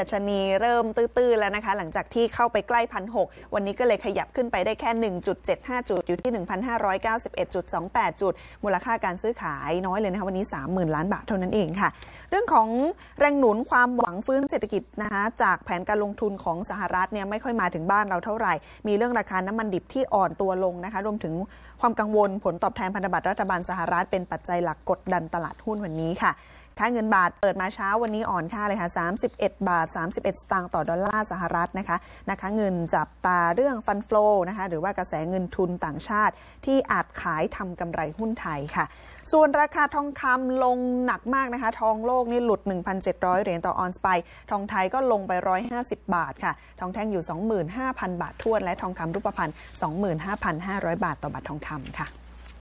ดัชนีเริ่มตื้อๆแล้วนะคะ หลังจากที่เข้าไปใกล้พันหวันนี้ก็เลยขยับขึ้นไปได้แค่ 1.75 จุด อยู่ที่ 1,591.28 จุด มูลค่าการซื้อขายน้อยเลยนะคะวันนี้ 30,000 ล้านบาทเท่านั้นเองค่ะ เรื่องของแรงหนุนความหวังฟื้นเศรษฐกิจนะคะ จากแผนการลงทุนของสหรัฐเนี่ยไม่ค่อยมาถึงบ้านเราเท่าไหร่ มีเรื่องราคาน้ำมันดิบที่อ่อนตัวลงนะคะ รวมถึงความกังวลผลตอบแทนพันธบัตรรัฐบาลสหรัฐเป็นปัจจัยหลักกดดันตลาดหุ้นวันนี้ค่ะค่าเงินบาทเปิดมาเช้าวันนี้อ่อนค่าเลยค่ะ31 บาท 31สตางค์ต่อดอลลาร์สหรัฐนะคะ นะคะ เงินจับตาเรื่องฟันฟลูนะคะหรือว่ากระแสเงินทุนต่างชาติที่อาจขายทำกำไรหุ้นไทยค่ะ ส่วนราคาทองคำลงหนักมากนะคะ ทองโลกนี่หลุด 1,700เหรียญต่อออนซ์ไป ทองไทยก็ลงไป 150 บาทค่ะ ทองแท่งอยู่ 25,000 บาททวน และทองคำรูปพรรณ25,500 บาทต่อบาททองคำค่ะ